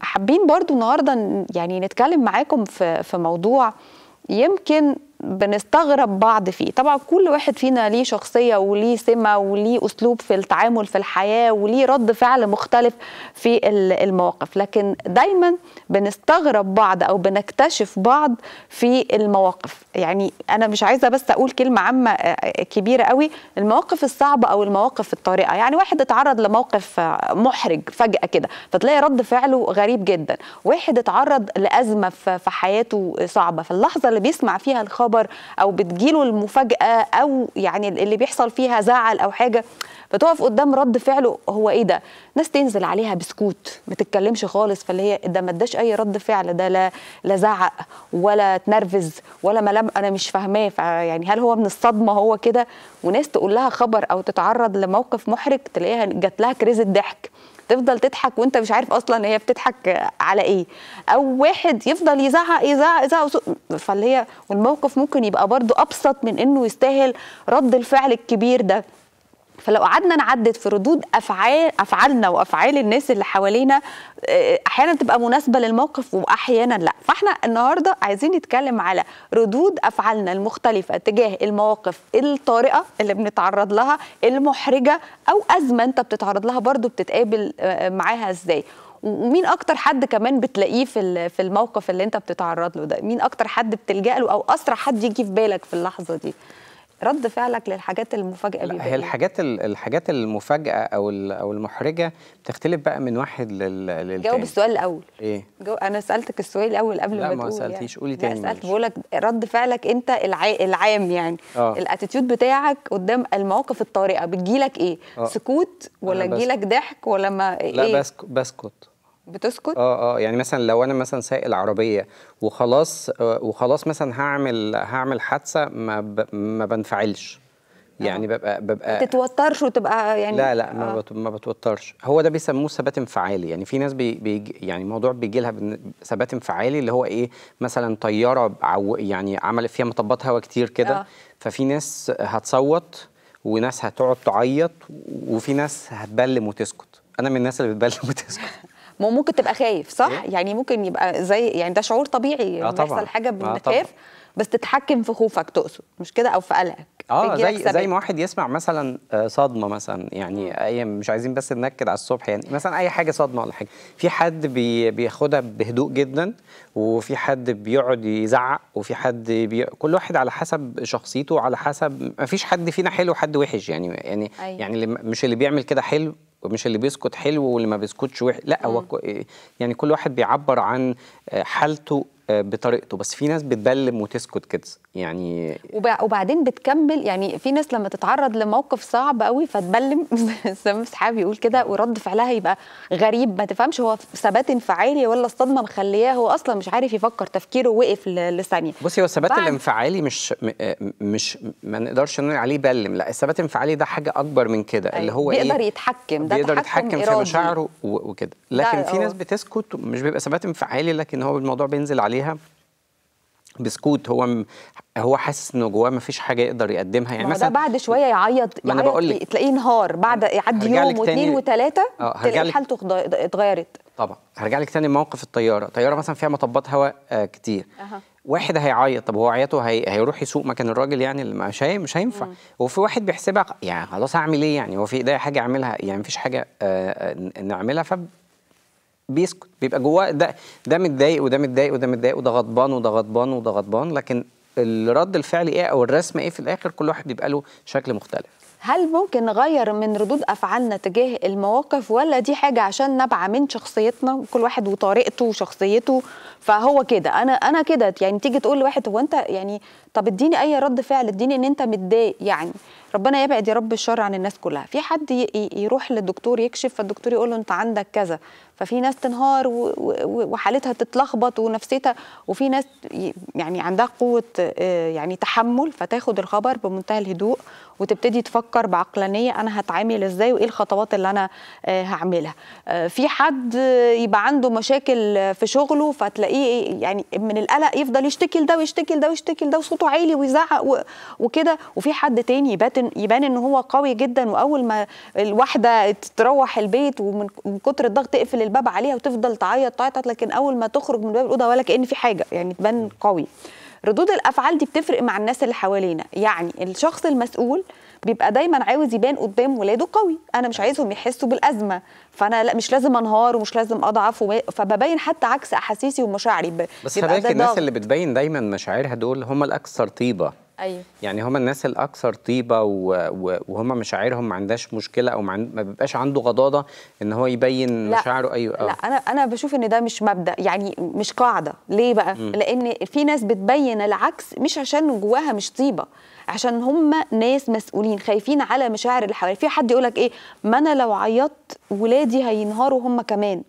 حابين برضو النهارده يعني نتكلم معاكم في في موضوع يمكن بنستغرب بعض فيه طبعا كل واحد فينا ليه شخصية وليه سمة وليه أسلوب في التعامل في الحياة وليه رد فعل مختلف في المواقف لكن دايما بنستغرب بعض أو بنكتشف بعض في المواقف يعني أنا مش عايزة بس أقول كلمة عامة آه، آه، كبيرة قوي المواقف الصعبة أو المواقف الطارئة يعني واحد اتعرض لموقف آه، محرج فجأة كده فتلاقي رد فعله غريب جدا واحد اتعرض لأزمة في حياته صعبة فاللحظة اللي بيسمع فيها الخبر الخبر او بتجيله المفاجاه او يعني اللي بيحصل فيها زعل او حاجه فتقف قدام رد فعله هو ايه ده ناس تنزل عليها بسكوت ما تتكلمش خالص فاللي هي ده ما اداش اي رد فعل ده لا لا زعق ولا اتنرفز ولا ملام انا مش فاهماه فيعني هل هو من الصدمه هو كده وناس تقول لها خبر او تتعرض لموقف محرج تلاقيها جات لها كريزه ضحك تفضل تضحك وانت مش عارف اصلا هي بتضحك على ايه او واحد يفضل يزعق يزعق يزعق فاللي هي والموقف ممكن يبقى برضو ابسط من انه يستاهل رد الفعل الكبير ده فلو قعدنا نعدد في ردود افعال افعالنا وافعال الناس اللي حوالينا آه، احيانا تبقى مناسبه للموقف واحيانا لا فاحنا النهارده عايزين نتكلم على ردود افعالنا المختلفه تجاه المواقف الطارئه اللي بنتعرض لها المحرجه او ازمه انت بتتعرض لها برضو بتتقابل آه، آه، معاها ازاي ومين اكتر حد كمان بتلاقيه في في الموقف اللي انت بتتعرض له ده مين اكتر حد بتلجأ له او اسرع حد يجي في بالك في اللحظه دي رد فعلك للحاجات المفاجئه بيبقى هي إيه؟ الحاجات الحاجات المفاجئه او او المحرجه بتختلف بقى من واحد للتاني جاوب السؤال الاول ايه جو... انا سالتك السؤال الاول قبل ما تقول يعني. لا ما سالتيش يعني. قولي تاني سالت بقول لك رد فعلك انت الع... العام يعني آه. الاتيتيود بتاعك قدام المواقف الطارئه بتجيلك ايه أوه. سكوت ولا بيجيلك ضحك ولا ما إيه؟ لا بسكت بسكت بتسكت اه اه يعني مثلا لو انا مثلا سايق العربيه وخلاص آه وخلاص مثلا هعمل هعمل حادثه ما ب... ما بنفعلش يعني آه. ببقى ببقى ببقى تتوترش وتبقى يعني لا لا ما, آه. ما بتوترش هو ده بيسموه ثبات انفعالي يعني في ناس بي بيج يعني الموضوع بيجي لها ثبات انفعالي اللي هو ايه مثلا طياره يعني عملت فيها مطبات هواء كتير كده آه. ففي ناس هتصوت وناس هتقعد تعيط وفي ناس هتبلم وتسكت انا من الناس اللي بتبلم وتسكت ما ممكن تبقى خايف صح إيه؟ يعني ممكن يبقى زي يعني ده شعور طبيعي آه يحصل حاجه آه، بنخاف بس تتحكم في خوفك تقصد مش كده او في قلقك اه زي سبيل. زي ما واحد يسمع مثلا آه، صدمه مثلا يعني اي مش عايزين بس ننكد على الصبح يعني مثلا اي حاجه صدمه ولا حاجه في حد بياخدها بهدوء جدا وفي حد بيقعد يزعق وفي حد بي... كل واحد على حسب شخصيته على حسب ما فيش حد فينا حلو وحد وحش يعني يعني أي. أيوة. يعني مش اللي بيعمل كده حلو مش اللي بيسكت حلو واللي ما بيسكتش وحش لا هو يعني كل واحد بيعبر عن آه، حالته بطريقته بس في ناس بتبلم وتسكت كده يعني وبعدين بتكمل يعني في ناس لما تتعرض لموقف صعب قوي فتبلم سامي صحابي يقول كده ورد فعلها يبقى غريب ما تفهمش هو ثبات انفعالي ولا الصدمه مخلياه هو اصلا مش عارف يفكر تفكيره وقف لثانيه بصي هو الثبات الانفعالي مش آه، مش ما نقدرش نقول عليه بلم لا الثبات الانفعالي ده حاجه اكبر من كده اللي أيوة. هو إيه؟ بيقدر إيه؟ يتحكم ده بيقدر يتحكم في مشاعره وكده لكن في ناس بتسكت مش بيبقى ثبات انفعالي لكن هو الموضوع بينزل عليه عليها بسكوت هو هو حاسس انه جواه ما فيش حاجه يقدر يقدمها يعني مثلا بعد شويه يعيط ما انا بقول لك تلاقيه انهار بعد يعدي يوم واثنين وثلاثه آه، تلاقي حالته اتغيرت طبعا هرجع لك تاني موقف الطياره طياره مثلا فيها مطبات هواء آه كتير أه. واحد هيعيط طب هو عياته هي... هيروح يسوق مكان الراجل يعني اللي مش هي... مش هينفع وفي واحد بيحسبها يعني خلاص هعمل ايه يعني هو في ايديا حاجه اعملها يعني مفيش حاجه آه, آه، نعملها ف بيسكت بيبقى جواه ده ده متضايق وده متضايق وده متضايق وده غضبان وده غضبان وده غضبان لكن الرد الفعل ايه او الرسمه ايه في الاخر كل واحد بيبقى له شكل مختلف هل ممكن نغير من ردود افعالنا تجاه المواقف ولا دي حاجه عشان نابعه من شخصيتنا كل واحد وطريقته وشخصيته فهو كده انا انا كده يعني تيجي تقول لواحد هو انت يعني طب اديني اي رد فعل اديني ان انت متضايق يعني ربنا يبعد يا رب الشر عن الناس كلها في حد يروح للدكتور يكشف فالدكتور يقول له انت عندك كذا ففي ناس تنهار وحالتها تتلخبط ونفسيتها وفي ناس يعني عندها قوه آه، يعني تحمل فتاخد الخبر بمنتهى الهدوء وتبتدي تفكر بعقلانيه انا هتعامل ازاي وايه الخطوات اللي انا آه، هعملها آه، في حد يبقى عنده مشاكل في شغله فتلاقيه يعني من القلق يفضل يشتكي لده ويشتكي لده ويشتكي لده وصوته عالي ويزعق وكده وفي حد تاني يبات الكابتن يبان ان هو قوي جدا واول ما الواحده تروح البيت ومن كتر الضغط تقفل الباب عليها وتفضل تعيط تعيط لكن اول ما تخرج من باب الاوضه ولا كان في حاجه يعني تبان قوي ردود الافعال دي بتفرق مع الناس اللي حوالينا يعني الشخص المسؤول بيبقى دايما عاوز يبان قدام ولاده قوي انا مش أيوة. عايزهم يحسوا بالازمه فانا لا مش لازم انهار ومش لازم اضعف فببين حتى عكس احاسيسي ومشاعري بس خلي الناس اللي بتبين دايما مشاعرها دول هم الاكثر طيبه ايوه يعني هما الناس الاكثر طيبه وهما مشاعرهم ما عندهاش مشكله او ما, بيبقاش عنده غضاضه ان هو يبين لا مشاعره ايوه أوه. لا انا انا بشوف ان ده مش مبدا يعني مش قاعده ليه بقى م. لان في ناس بتبين العكس مش عشان جواها مش طيبه عشان هم ناس مسؤولين خايفين على مشاعر اللي حواليه في حد يقولك ايه ما انا لو عيطت ولادي هينهاروا هم كمان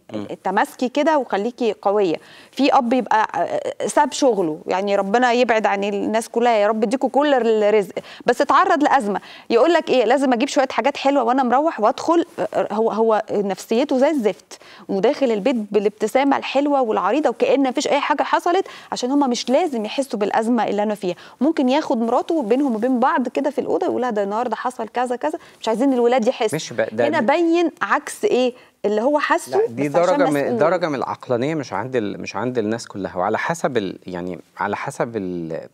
تمسكي كده وخليكي قويه في اب يبقى آه، آه، ساب شغله يعني ربنا يبعد عن الناس كلها يا رب اديكوا كل الرزق بس اتعرض لازمه يقول لك ايه لازم اجيب شويه حاجات حلوه وانا مروح وادخل آه، هو هو نفسيته زي الزفت وداخل البيت بالابتسامه الحلوه والعريضه وكان مفيش اي حاجه حصلت عشان هم مش لازم يحسوا بالازمه اللي انا فيها ممكن ياخد مراته بينهم بينهم وبين بعض كده في الاوضه يقول لها ده النهارده حصل كذا كذا مش عايزين الولاد يحسوا مش هنا بين عكس ايه اللي هو حاسه دي درجه من درجه من العقلانيه مش عند مش عند الناس كلها وعلى حسب ال يعني على حسب ال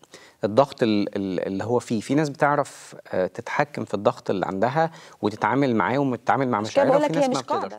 الضغط اللي هو فيه في ناس بتعرف آه، تتحكم في الضغط اللي عندها وتتعامل معاه وتتعامل مع مشاعرها في ناس ما بتقدرش